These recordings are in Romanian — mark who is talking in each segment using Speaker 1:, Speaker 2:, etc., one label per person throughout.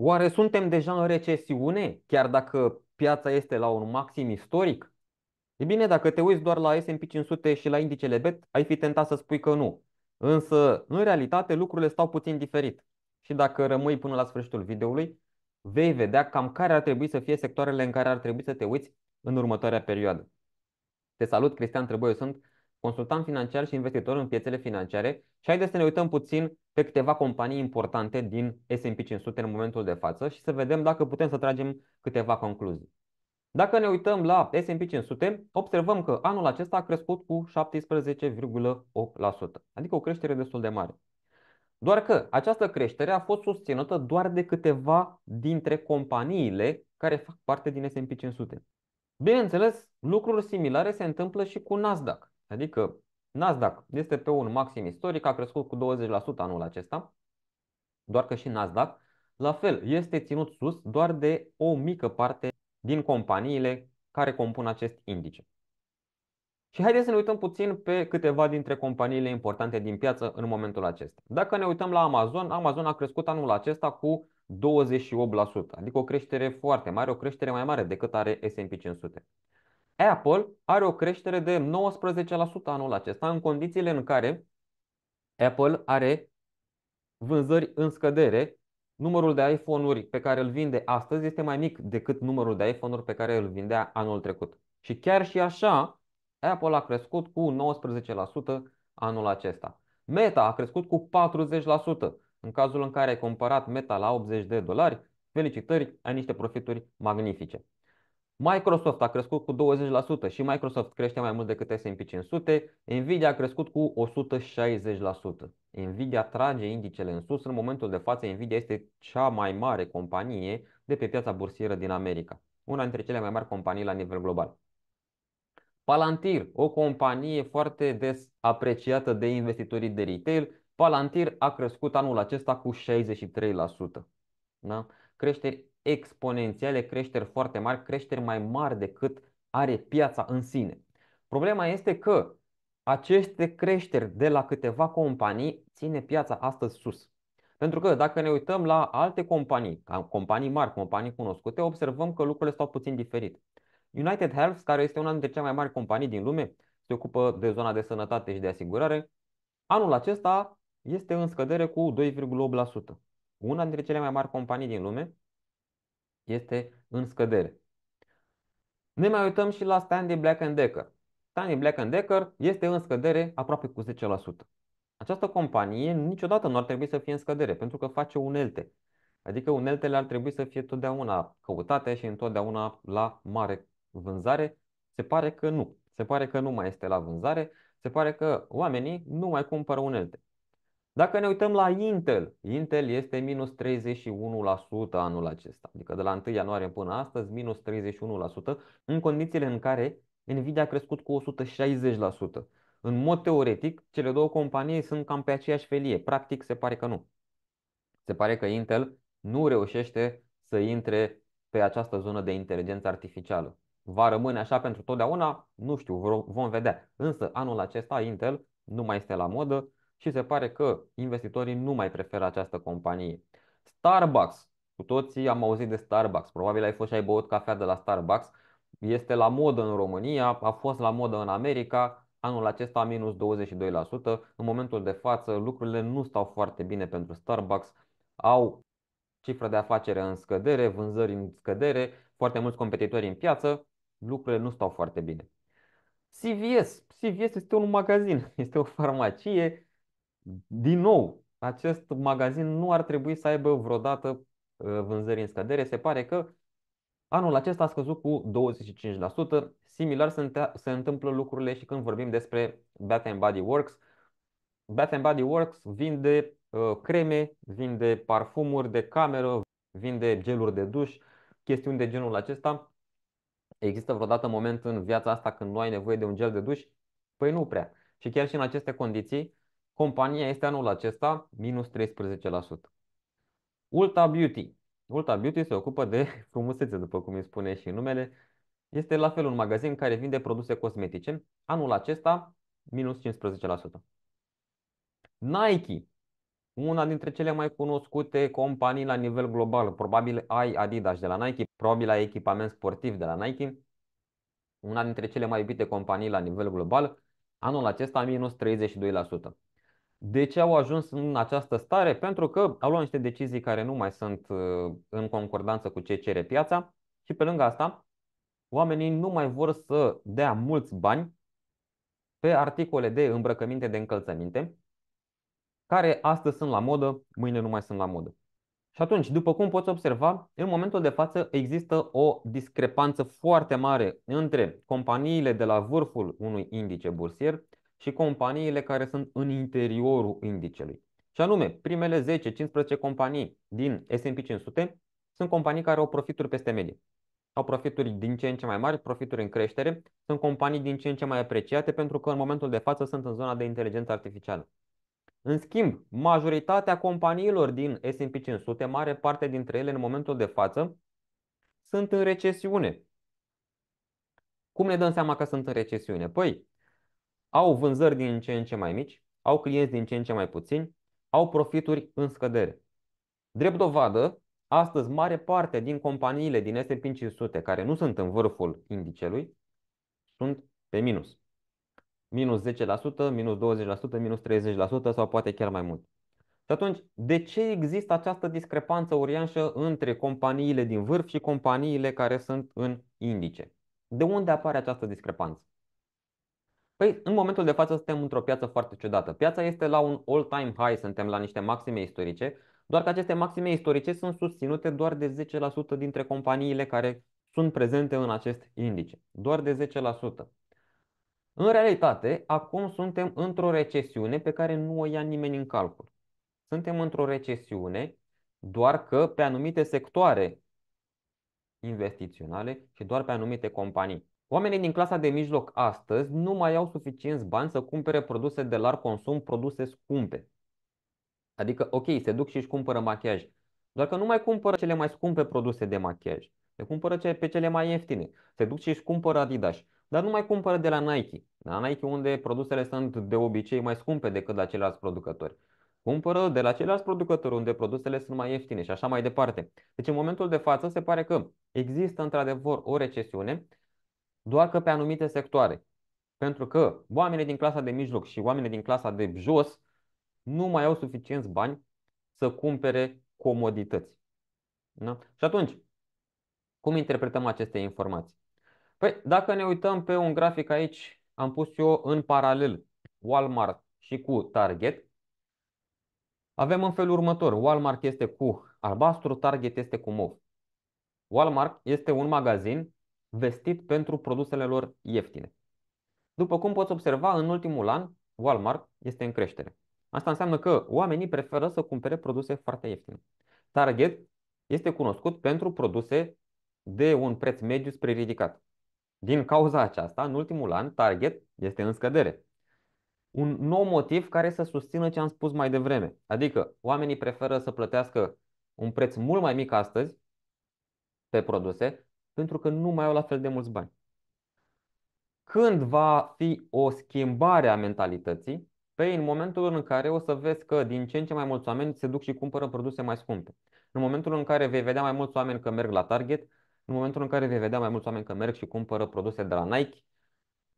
Speaker 1: Oare suntem deja în recesiune, chiar dacă piața este la un maxim istoric? E bine, dacă te uiți doar la S&P 500 și la indicele BET, ai fi tentat să spui că nu. Însă, în realitate, lucrurile stau puțin diferit. Și dacă rămâi până la sfârșitul videoului, vei vedea cam care ar trebui să fie sectoarele în care ar trebui să te uiți în următoarea perioadă. Te salut, Cristian Trebuie, sunt consultant financiar și investitor în piețele financiare și haideți să ne uităm puțin pe câteva companii importante din S&P 500 în momentul de față și să vedem dacă putem să tragem câteva concluzii. Dacă ne uităm la S&P 500, observăm că anul acesta a crescut cu 17,8%, adică o creștere destul de mare. Doar că această creștere a fost susținută doar de câteva dintre companiile care fac parte din S&P 500. Bineînțeles, lucruri similare se întâmplă și cu Nasdaq. Adică Nasdaq este pe un maxim istoric, a crescut cu 20% anul acesta, doar că și Nasdaq, la fel, este ținut sus doar de o mică parte din companiile care compun acest indice. Și haideți să ne uităm puțin pe câteva dintre companiile importante din piață în momentul acesta. Dacă ne uităm la Amazon, Amazon a crescut anul acesta cu 28%, adică o creștere foarte mare, o creștere mai mare decât are S&P 500. Apple are o creștere de 19% anul acesta, în condițiile în care Apple are vânzări în scădere. Numărul de iPhone-uri pe care îl vinde astăzi este mai mic decât numărul de iPhone-uri pe care îl vindea anul trecut. Și chiar și așa, Apple a crescut cu 19% anul acesta. Meta a crescut cu 40%. În cazul în care ai comparat Meta la 80 de dolari, felicitări, ai niște profituri magnifice. Microsoft a crescut cu 20% și Microsoft crește mai mult decât S&P 500, Nvidia a crescut cu 160%. Nvidia trage indicele în sus, în momentul de față Nvidia este cea mai mare companie de pe piața bursieră din America, una dintre cele mai mari companii la nivel global. Palantir, o companie foarte des apreciată de investitorii de retail, Palantir a crescut anul acesta cu 63%. Da? Crește exponențiale, creșteri foarte mari, creșteri mai mari decât are piața în sine. Problema este că aceste creșteri de la câteva companii ține piața astăzi sus. Pentru că dacă ne uităm la alte companii, companii mari, companii cunoscute, observăm că lucrurile stau puțin diferit. United Health, care este una dintre cele mai mari companii din lume, se ocupă de zona de sănătate și de asigurare, anul acesta este în scădere cu 2,8%. Una dintre cele mai mari companii din lume, este în scădere. Ne mai uităm și la Stanley Black Decker. Stanley Black Decker este în scădere aproape cu 10%. Această companie niciodată nu ar trebui să fie în scădere pentru că face unelte. Adică uneltele ar trebui să fie totdeauna căutate și întotdeauna la mare vânzare. Se pare că nu. Se pare că nu mai este la vânzare. Se pare că oamenii nu mai cumpără unelte. Dacă ne uităm la Intel, Intel este minus 31% anul acesta, adică de la 1 ianuarie până astăzi, minus 31%, în condițiile în care Nvidia a crescut cu 160%. În mod teoretic, cele două companii sunt cam pe aceeași felie. Practic, se pare că nu. Se pare că Intel nu reușește să intre pe această zonă de inteligență artificială. Va rămâne așa pentru totdeauna? Nu știu, vom vedea. Însă, anul acesta, Intel nu mai este la modă, și se pare că investitorii nu mai preferă această companie. Starbucks, cu toții am auzit de Starbucks, probabil ai fost și ai băut cafea de la Starbucks, este la modă în România, a fost la modă în America, anul acesta minus 22%. În momentul de față lucrurile nu stau foarte bine pentru Starbucks, au cifră de afacere în scădere, vânzări în scădere, foarte mulți competitori în piață, lucrurile nu stau foarte bine. CVS. CVS este un magazin, este o farmacie din nou, acest magazin nu ar trebui să aibă vreodată uh, vânzări în scădere. Se pare că anul acesta a scăzut cu 25%. Similar se întâmplă lucrurile și când vorbim despre Bath Body Works. Bath Body Works vinde uh, creme, vinde parfumuri de cameră, vinde geluri de duș, chestiuni de genul acesta. Există vreodată moment în viața asta când nu ai nevoie de un gel de duș? Păi nu prea. Și chiar și în aceste condiții, Compania este anul acesta minus 13%. Ulta Beauty. Ulta Beauty se ocupă de frumusețe, după cum îi spune și numele. Este la fel un magazin care vinde produse cosmetice. Anul acesta, minus 15%. Nike, una dintre cele mai cunoscute companii la nivel global. Probabil ai Adidas de la Nike, probabil ai echipament sportiv de la Nike. Una dintre cele mai iubite companii la nivel global. Anul acesta, minus de ce au ajuns în această stare? Pentru că au luat niște decizii care nu mai sunt uh, în concordanță cu ce cere piața și pe lângă asta oamenii nu mai vor să dea mulți bani pe articole de îmbrăcăminte, de încălțăminte, care astăzi sunt la modă, mâine nu mai sunt la modă. Și atunci, după cum poți observa, în momentul de față există o discrepanță foarte mare între companiile de la vârful unui indice bursier și companiile care sunt în interiorul indicelui. Și anume, primele 10-15 companii din S&P 500 sunt companii care au profituri peste medie. Au profituri din ce în ce mai mari, profituri în creștere, sunt companii din ce în ce mai apreciate pentru că în momentul de față sunt în zona de inteligență artificială. În schimb, majoritatea companiilor din S&P 500, mare parte dintre ele în momentul de față, sunt în recesiune. Cum ne dăm seama că sunt în recesiune? Păi, au vânzări din ce în ce mai mici, au clienți din ce în ce mai puțini, au profituri în scădere. Drept dovadă, astăzi mare parte din companiile din S&P 500 care nu sunt în vârful indicelui sunt pe minus. Minus 10%, minus 20%, minus 30% sau poate chiar mai mult. Și atunci, de ce există această discrepanță uriașă între companiile din vârf și companiile care sunt în indice? De unde apare această discrepanță? Păi, în momentul de față suntem într-o piață foarte ciudată. Piața este la un all-time high, suntem la niște maxime istorice, doar că aceste maxime istorice sunt susținute doar de 10% dintre companiile care sunt prezente în acest indice. Doar de 10%. În realitate, acum suntem într-o recesiune pe care nu o ia nimeni în calcul. Suntem într-o recesiune, doar că pe anumite sectoare investiționale și doar pe anumite companii. Oamenii din clasa de mijloc astăzi nu mai au suficienți bani să cumpere produse de larg consum, produse scumpe. Adică, ok, se duc și își cumpără machiaj, doar că nu mai cumpără cele mai scumpe produse de machiaj. Se cumpără pe cele mai ieftine. Se duc și își cumpără Adidas, dar nu mai cumpără de la Nike. La Nike unde produsele sunt de obicei mai scumpe decât la ceilalți producători. Cumpără de la ceilalți producători unde produsele sunt mai ieftine și așa mai departe. Deci în momentul de față se pare că există într-adevăr o recesiune doar că pe anumite sectoare. Pentru că oamenii din clasa de mijloc și oamenii din clasa de jos nu mai au suficienți bani să cumpere comodități. Da? Și atunci, cum interpretăm aceste informații? Păi, dacă ne uităm pe un grafic aici, am pus eu în paralel Walmart și cu Target. Avem în felul următor. Walmart este cu albastru, Target este cu mov. Walmart este un magazin vestit pentru produsele lor ieftine. După cum poți observa, în ultimul an, Walmart este în creștere. Asta înseamnă că oamenii preferă să cumpere produse foarte ieftine. Target este cunoscut pentru produse de un preț mediu spre ridicat. Din cauza aceasta, în ultimul an, Target este în scădere. Un nou motiv care să susțină ce am spus mai devreme, adică oamenii preferă să plătească un preț mult mai mic astăzi pe produse pentru că nu mai au la fel de mulți bani. Când va fi o schimbare a mentalității? pe păi, în momentul în care o să vezi că din ce în ce mai mulți oameni se duc și cumpără produse mai scumpe. În momentul în care vei vedea mai mulți oameni că merg la Target, în momentul în care vei vedea mai mulți oameni că merg și cumpără produse de la Nike,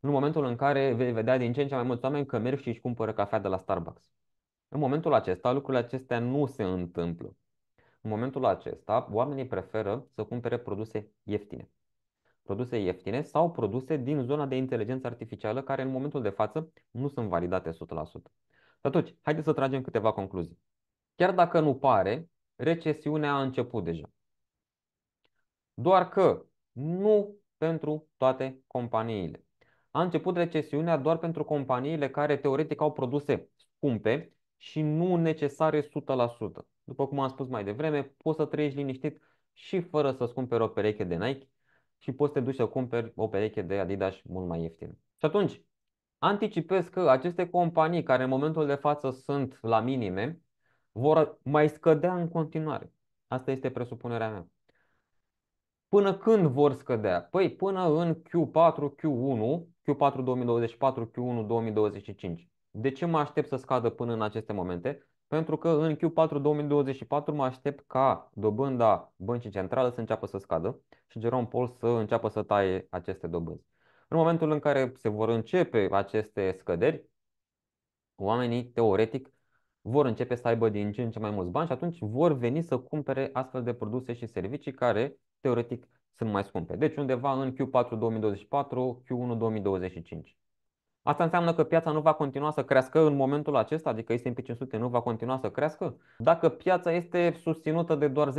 Speaker 1: în momentul în care vei vedea din ce în ce mai mulți oameni că merg și își cumpără cafea de la Starbucks. În momentul acesta, lucrurile acestea nu se întâmplă. În momentul acesta, oamenii preferă să cumpere produse ieftine. Produse ieftine sau produse din zona de inteligență artificială, care în momentul de față nu sunt validate 100%. Atunci, haideți să tragem câteva concluzii. Chiar dacă nu pare, recesiunea a început deja. Doar că nu pentru toate companiile. A început recesiunea doar pentru companiile care teoretic au produse scumpe și nu necesare 100%. După cum am spus mai devreme, poți să trăiești liniștit și fără să-ți cumperi o pereche de Nike și poți să te duci să cumperi o pereche de Adidas mult mai ieftin. Și atunci, anticipez că aceste companii care în momentul de față sunt la minime, vor mai scădea în continuare. Asta este presupunerea mea. Până când vor scădea? Păi până în Q4, Q1, Q4 2024, Q1 2025. De ce mă aștept să scadă până în aceste momente? Pentru că în Q4 2024 mă aștept ca dobânda băncii centrale să înceapă să scadă și Jerome Paul să înceapă să taie aceste dobânzi. În momentul în care se vor începe aceste scăderi, oamenii teoretic vor începe să aibă din ce în ce mai mulți bani și atunci vor veni să cumpere astfel de produse și servicii care teoretic sunt mai scumpe. Deci undeva în Q4 2024, Q1 2025. Asta înseamnă că piața nu va continua să crească în momentul acesta, adică S&P 500 nu va continua să crească? Dacă piața este susținută de doar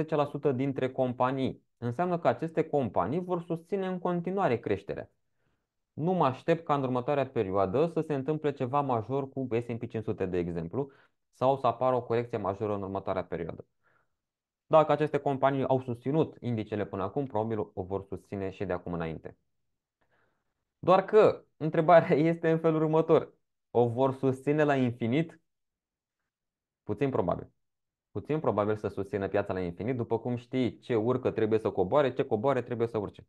Speaker 1: 10% dintre companii, înseamnă că aceste companii vor susține în continuare creșterea. Nu mă aștept ca în următoarea perioadă să se întâmple ceva major cu S&P 500, de exemplu, sau să apară o corecție majoră în următoarea perioadă. Dacă aceste companii au susținut indicele până acum, probabil o vor susține și de acum înainte. Doar că întrebarea este în felul următor. O vor susține la infinit? Puțin probabil. Puțin probabil să susțină piața la infinit, după cum știi ce urcă trebuie să coboare, ce coboare trebuie să urce.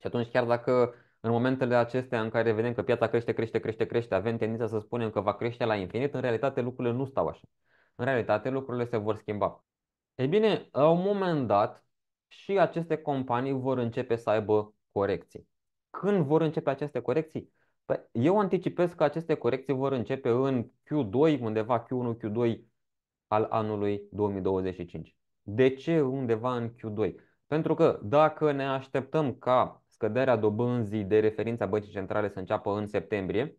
Speaker 1: Și atunci chiar dacă în momentele acestea în care vedem că piața crește, crește, crește, crește, avem tendința să spunem că va crește la infinit, în realitate lucrurile nu stau așa. În realitate lucrurile se vor schimba. Ei bine, la un moment dat și aceste companii vor începe să aibă corecții. Când vor începe aceste corecții? Păi eu anticipez că aceste corecții vor începe în Q2, undeva Q1, Q2 al anului 2025. De ce undeva în Q2? Pentru că dacă ne așteptăm ca scăderea dobânzii de referință a băncii centrale să înceapă în septembrie,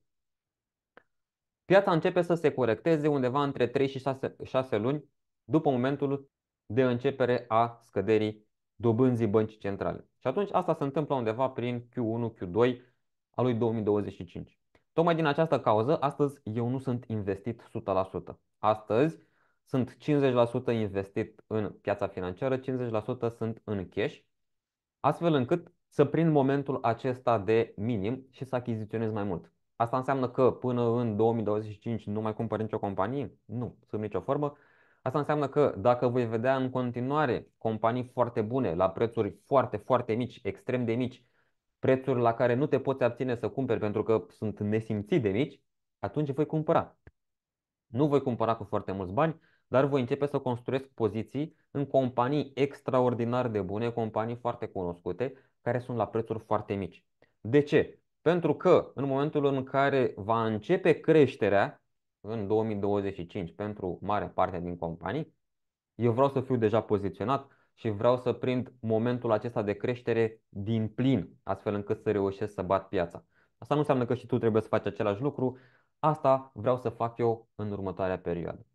Speaker 1: piața începe să se corecteze undeva între 3 și 6, 6 luni după momentul de începere a scăderii dobânzii băncii centrale. Și atunci asta se întâmplă undeva prin Q1, Q2 al lui 2025. Tocmai din această cauză, astăzi eu nu sunt investit 100%. Astăzi sunt 50% investit în piața financiară, 50% sunt în cash, astfel încât să prind momentul acesta de minim și să achiziționez mai mult. Asta înseamnă că până în 2025 nu mai cumpăr nicio companie? Nu, sub nicio formă. Asta înseamnă că dacă voi vedea în continuare companii foarte bune, la prețuri foarte, foarte mici, extrem de mici, prețuri la care nu te poți abține să cumperi pentru că sunt nesimțit de mici, atunci voi cumpăra. Nu voi cumpăra cu foarte mulți bani, dar voi începe să construiesc poziții în companii extraordinar de bune, companii foarte cunoscute, care sunt la prețuri foarte mici. De ce? Pentru că în momentul în care va începe creșterea, în 2025 pentru mare parte din companii, eu vreau să fiu deja poziționat și vreau să prind momentul acesta de creștere din plin, astfel încât să reușesc să bat piața. Asta nu înseamnă că și tu trebuie să faci același lucru, asta vreau să fac eu în următoarea perioadă.